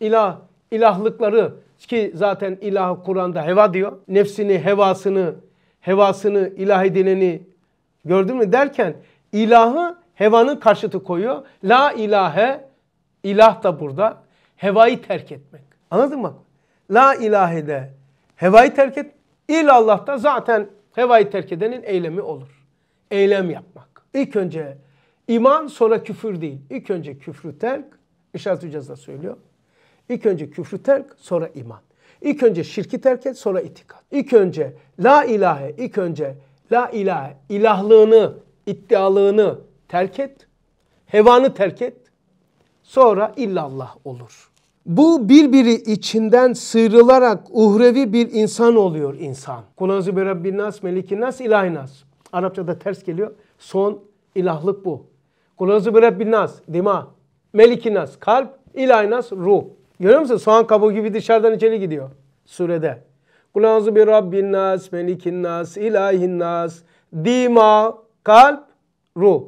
ilah ilahlıkları ki zaten ilah Kur'an'da heva diyor. Nefsini, hevasını, hevasını, ilah edineni, Gördün mü derken ilahı hevanın karşıtı koyuyor. La ilahe ilah da burada hevayı terk etmek. Anladın mı? La ilahe de hevayı terk et. İlallah da zaten hevayı terk edenin eylemi olur. Eylem yapmak. İlk önce iman sonra küfür değil. İlk önce küfrü terk. İşaret Hücaz da söylüyor. İlk önce küfrü terk sonra iman. İlk önce şirki terk et sonra itikat. İlk önce la ilahe, ilk önce La ilahe. ilahlığını, iddialığını terk et. Hevanı terk et. Sonra illallah olur. Bu birbiri içinden sıyrılarak uhrevi bir insan oluyor insan. Kulanzu bi Rabbin nas, melikin nas, ilahi nas. Arapçada ters geliyor. Son ilahlık bu. Kulanzu bi Rabbin nas, dima. Melikin nas, kalp. İlahi nas, ruh. Görüyor musun? Soğan kabuğu gibi dışarıdan içeri gidiyor surede. Kulağızı bir Rabbin nas, melikin nas, ilahin nas, dima, kalp, ruh.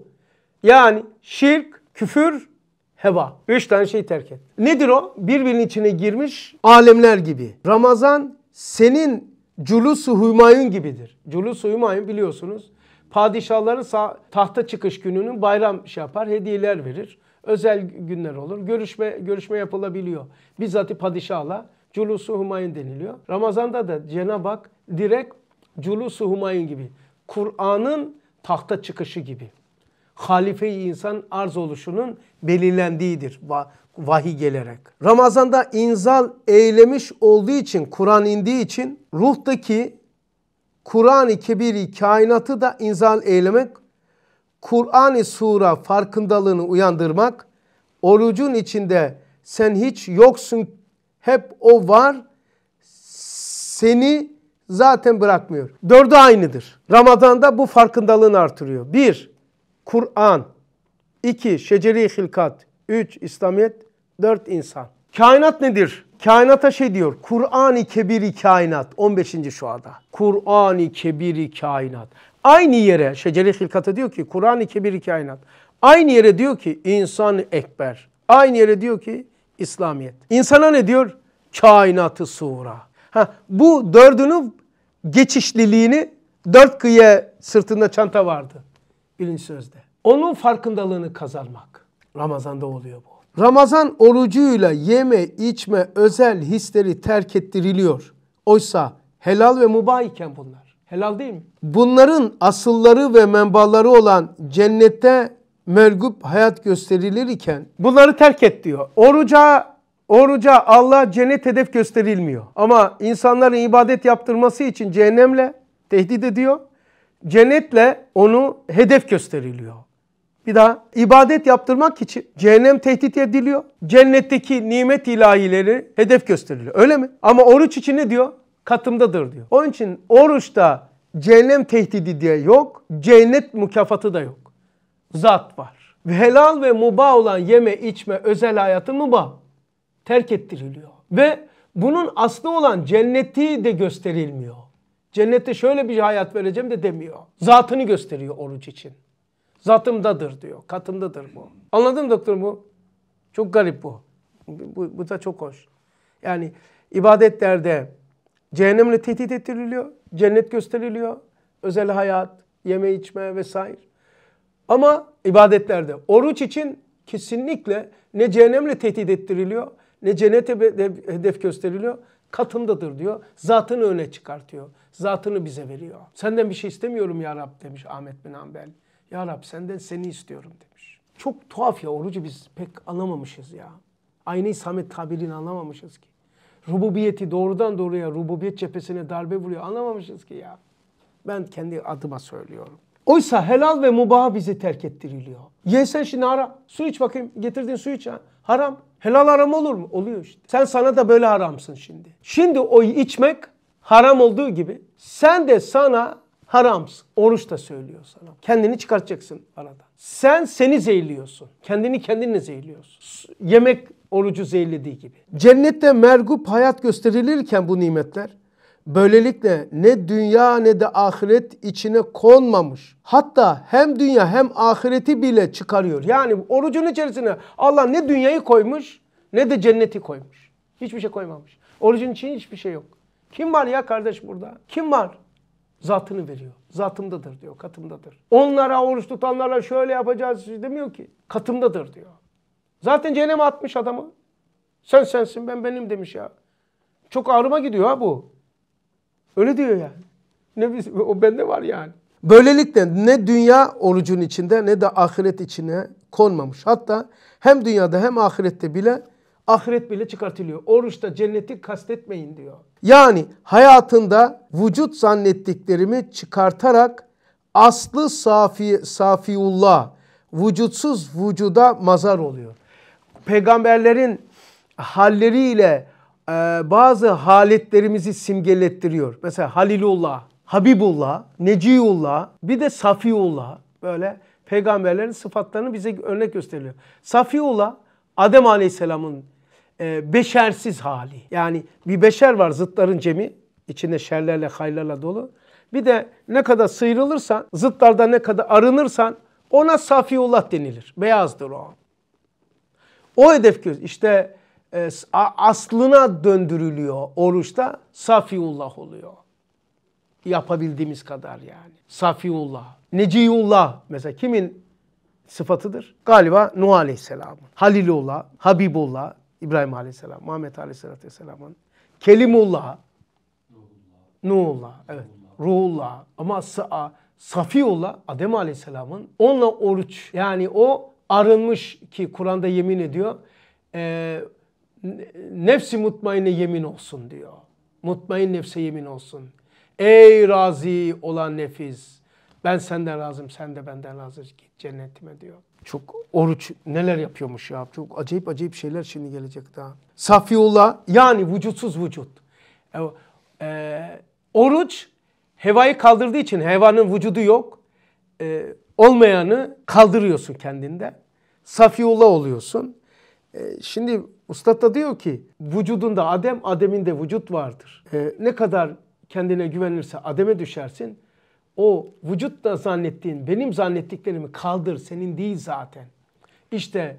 Yani şirk, küfür, heva. Üç tane şey terk et. Nedir o? Birbirinin içine girmiş alemler gibi. Ramazan senin culusu humayun gibidir. Culusu humayun biliyorsunuz. Padişahların tahta çıkış gününün bayram şey yapar, hediyeler verir özel günler olur. Görüşme görüşme yapılabiliyor. Bizzat padişahla Culusu Humayun deniliyor. Ramazan'da da Cenab-ı Hak direkt Culusu Humayun gibi. Kur'an'ın tahta çıkışı gibi. Halife-i insan arz oluşunun belirlendiğidir vahiy gelerek. Ramazan'da inzal eylemiş olduğu için, Kur'an indiği için ruhtaki Kur'an-ı Kebiri kainatı da inzal eylemek, Kur'an-ı Sura farkındalığını uyandırmak, orucun içinde sen hiç yoksun hep o var. Seni zaten bırakmıyor. Dördü aynıdır. Ramazan'da bu farkındalığını artırıyor. Bir, Kur'an. iki şeceri hilkat. Üç, İslamiyet. Dört, insan. Kainat nedir? Kainata şey diyor. Kur'an-ı Kebiri kainat. 15. şuada. Kur'an-ı Kebiri kainat. Aynı yere şeceri hilkata diyor ki Kur'an-ı Kebiri kainat. Aynı yere diyor ki insan ekber. Aynı yere diyor ki İslamiyet. İnsana ne diyor? Kainatı sura. Ha, bu dördünün geçişliliğini dört kıyıya sırtında çanta vardı. Bilinç sözde. Onun farkındalığını kazanmak. Ramazan'da oluyor bu. Ramazan orucuyla yeme, içme, özel hisleri terk ettiriliyor. Oysa helal ve mübah iken bunlar. Helal değil mi? Bunların asılları ve menbaları olan cennette mergup hayat gösterilir iken bunları terk et diyor. Oruca Oruca Allah cennet hedef gösterilmiyor. Ama insanların ibadet yaptırması için cehennemle tehdit ediyor. Cennetle onu hedef gösteriliyor. Bir daha ibadet yaptırmak için cehennem tehdit ediliyor. Cennetteki nimet ilahileri hedef gösteriliyor. Öyle mi? Ama oruç için ne diyor? Katımdadır diyor. Onun için oruçta cehennem tehdidi diye yok. Cennet mükafatı da yok zat var. helal ve muba olan yeme içme özel hayatı muba terk ettiriliyor. Ve bunun aslı olan cenneti de gösterilmiyor. Cennette şöyle bir hayat vereceğim de demiyor. Zatını gösteriyor oruç için. Zatımdadır diyor. Katımdadır bu. Anladın mı doktor bu? Çok garip bu. Bu, bu da çok hoş. Yani ibadetlerde cehennemle tehdit ettiriliyor. Cennet gösteriliyor. Özel hayat, yeme içme vesaire. Ama ibadetlerde oruç için kesinlikle ne cehennemle tehdit ettiriliyor ne cennete hedef gösteriliyor katındadır diyor. Zatını öne çıkartıyor. Zatını bize veriyor. Senden bir şey istemiyorum ya Rab demiş Ahmet bin Hanbel. Ya Rab senden seni istiyorum demiş. Çok tuhaf ya orucu biz pek anlamamışız ya. Aynı İsamet tabirini anlamamışız ki. Rububiyeti doğrudan doğruya rububiyet cephesine darbe vuruyor anlamamışız ki ya. Ben kendi adıma söylüyorum. Oysa helal ve mubah bizi terk ettiriliyor. Yesen şimdi haram. Su iç bakayım. getirdin su iç. Ha. Haram. Helal haram olur mu? Oluyor işte. Sen sana da böyle haramsın şimdi. Şimdi o içmek haram olduğu gibi sen de sana haramsın. Oruç da söylüyor sana. Kendini çıkartacaksın arada. Sen seni zehirliyorsun. Kendini kendine zehirliyorsun. Yemek orucu zehirlediği gibi. Cennette mergup hayat gösterilirken bu nimetler Böylelikle ne dünya ne de ahiret içine konmamış. Hatta hem dünya hem ahireti bile çıkarıyor. Yani orucun içerisine Allah ne dünyayı koymuş ne de cenneti koymuş. Hiçbir şey koymamış. Orucun için hiçbir şey yok. Kim var ya kardeş burada? Kim var? Zatını veriyor. Zatımdadır diyor, katımdadır. Onlara, oruç tutanlara şöyle yapacağız demiyor ki. Katımdadır diyor. Zaten cehenneme atmış adamı. Sen sensin, ben benim demiş ya. Çok ağrıma gidiyor ha bu. Öyle diyor yani. Ne biz, o bende var yani. Böylelikle ne dünya orucun içinde ne de ahiret içine konmamış. Hatta hem dünyada hem ahirette bile ahiret bile çıkartılıyor. Oruçta cenneti kastetmeyin diyor. Yani hayatında vücut zannettiklerimi çıkartarak aslı safi, safiullah, vücutsuz vücuda mazar oluyor. Peygamberlerin halleriyle e, bazı haletlerimizi simgelettiriyor. Mesela Halilullah, Habibullah, Neciullah, bir de Safiullah böyle peygamberlerin sıfatlarını bize örnek gösteriliyor. Safiullah Adem Aleyhisselam'ın e, beşersiz hali. Yani bir beşer var zıtların cemi. içinde şerlerle hayırlarla dolu. Bir de ne kadar sıyrılırsan, zıtlarda ne kadar arınırsan ona Safiullah denilir. Beyazdır o. O hedef göz. İşte e, aslına döndürülüyor oruçta safiullah oluyor. Yapabildiğimiz kadar yani. Safiullah. Neciullah mesela kimin sıfatıdır? Galiba Nuh Aleyhisselam'ın. Halilullah, Habibullah, İbrahim Aleyhisselam, Muhammed Aleyhisselatü Vesselam'ın. Kelimullah, Nuhullah, evet. Ruhullah ama sa Safiullah Adem Aleyhisselam'ın onunla oruç yani o arınmış ki Kur'an'da yemin ediyor. E, nefsi mutmainne yemin olsun diyor. Mutmain nefse yemin olsun. Ey razi olan nefis ben senden razım sen de benden razı git cennetime diyor. Çok oruç neler yapıyormuş ya çok acayip acayip şeyler şimdi gelecek daha. Safiullah yani vücutsuz vücut. E, e, oruç hevayı kaldırdığı için hevanın vücudu yok. E, olmayanı kaldırıyorsun kendinde. Safiullah oluyorsun. E, şimdi Ustad da diyor ki vücudunda Adem, Adem'in de vücut vardır. E, ne kadar kendine güvenirse Adem'e düşersin. O vücut da zannettiğin, benim zannettiklerimi kaldır, senin değil zaten. İşte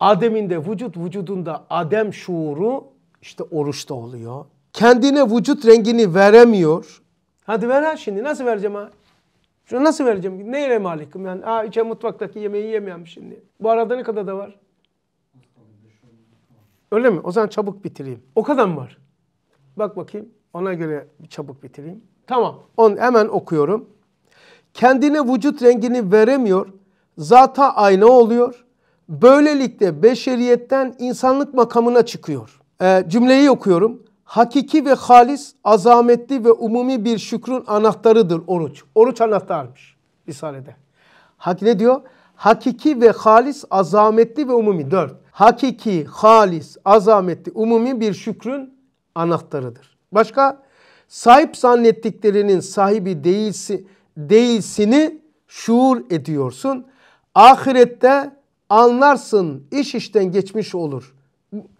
Adem'in de vücut, vücudunda Adem şuuru işte oruçta oluyor. Kendine vücut rengini veremiyor. Hadi ver ha şimdi. Nasıl vereceğim ha? Şunu nasıl vereceğim? Neyle malikim yani? Aa içe mutfaktaki yemeği yemeyen şimdi. Bu arada ne kadar da var? Öyle mi? O zaman çabuk bitireyim. O kadar mı var? Bak bakayım. Ona göre çabuk bitireyim. Tamam. On hemen okuyorum. Kendine vücut rengini veremiyor. Zata ayna oluyor. Böylelikle beşeriyetten insanlık makamına çıkıyor. Ee, cümleyi okuyorum. Hakiki ve halis, azametli ve umumi bir şükrün anahtarıdır oruç. Oruç anahtarmış Risale'de. Hak ne diyor? Hakiki ve halis, azametli ve umumi. Dört hakiki, halis, azametli, umumi bir şükrün anahtarıdır. Başka? Sahip zannettiklerinin sahibi değilsi, değilsini şuur ediyorsun. Ahirette anlarsın iş işten geçmiş olur.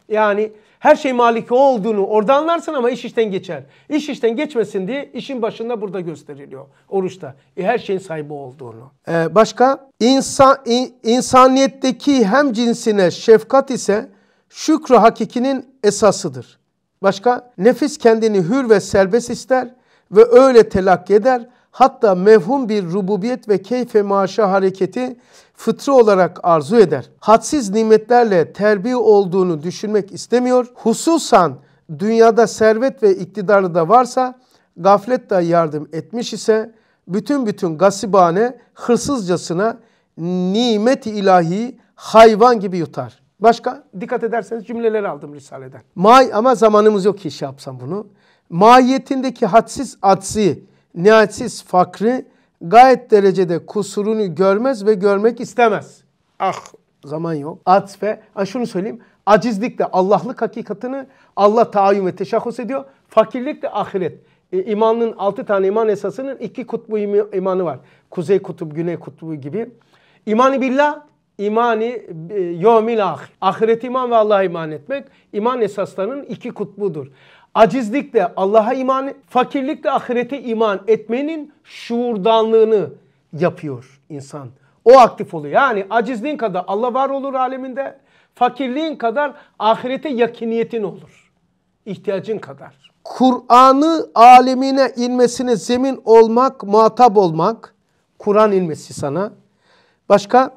Yani her şey maliki olduğunu orada anlarsın ama iş işten geçer. İş işten geçmesin diye işin başında burada gösteriliyor oruçta. E, her şeyin sahibi olduğunu. Ee, başka? İnsan, in, insaniyetteki hem cinsine şefkat ise şükrü hakikinin esasıdır. Başka? Nefis kendini hür ve serbest ister ve öyle telakki eder. Hatta mevhum bir rububiyet ve keyfe maşa hareketi Fıtrı olarak arzu eder. Hadsiz nimetlerle terbiye olduğunu düşünmek istemiyor. Hususan dünyada servet ve iktidarı da varsa gaflet de yardım etmiş ise bütün bütün gasibane hırsızcasına nimet ilahi hayvan gibi yutar. Başka dikkat ederseniz cümleleri aldım Risale'den. May ama zamanımız yok ki şey yapsam bunu. Mahiyetindeki hadsiz atsi, nihayetsiz fakri gayet derecede kusurunu görmez ve görmek istemez. Ah zaman yok. Atfe, ah şunu söyleyeyim. Acizlikle Allah'lık hakikatini Allah taayyum ve teşahhus ediyor. Fakirlikle ahiret. E, imanın altı tane iman esasının iki kutbu imanı var. Kuzey kutbu, güney kutbu gibi. İmanı billah, imani e, yevmil ahir. Ahiret iman ve Allah'a iman etmek iman esaslarının iki kutbudur acizlikle Allah'a iman, fakirlikle ahirete iman etmenin şuurdanlığını yapıyor insan. O aktif oluyor. Yani acizliğin kadar Allah var olur aleminde, fakirliğin kadar ahirete yakiniyetin olur. İhtiyacın kadar. Kur'an'ı alemine inmesine zemin olmak, muhatap olmak. Kur'an inmesi sana. Başka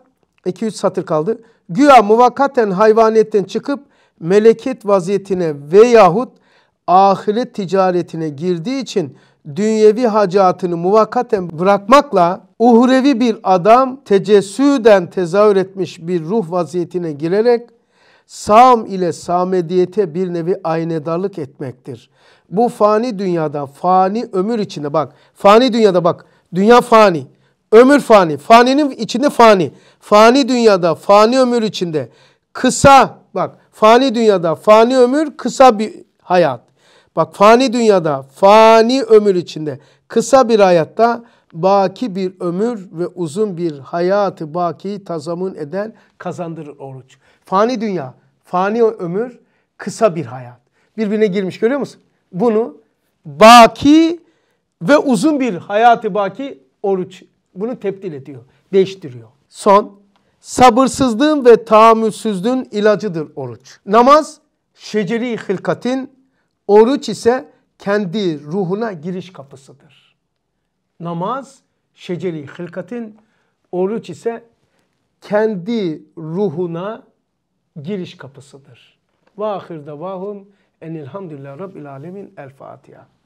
2-3 satır kaldı. Güya muvakkaten hayvaniyetten çıkıp meleket vaziyetine veyahut ahiret ticaretine girdiği için dünyevi hacatını muvakkaten bırakmakla uhrevi bir adam tecessüden tezahür etmiş bir ruh vaziyetine girerek Sam ile Samediyete bir nevi aynedarlık etmektir. Bu fani dünyada, fani ömür içinde bak. Fani dünyada bak. Dünya fani. Ömür fani. Faninin içinde fani. Fani dünyada, fani ömür içinde. Kısa bak. Fani dünyada, fani ömür, kısa bir hayat. Bak fani dünyada, fani ömür içinde, kısa bir hayatta baki bir ömür ve uzun bir hayatı baki tazamun eden kazandırır oruç. Fani dünya, fani ömür, kısa bir hayat. Birbirine girmiş görüyor musun? Bunu baki ve uzun bir hayatı baki oruç bunu tebdil ediyor, değiştiriyor. Son, sabırsızlığın ve tahammülsüzlüğün ilacıdır oruç. Namaz, şeceri hilkatin Oruç ise kendi ruhuna giriş kapısıdır. Namaz şeceri hılkatin, oruç ise kendi ruhuna giriş kapısıdır. Ve ahirde vahum enilhamdülillah rabbil alemin el Fatiha.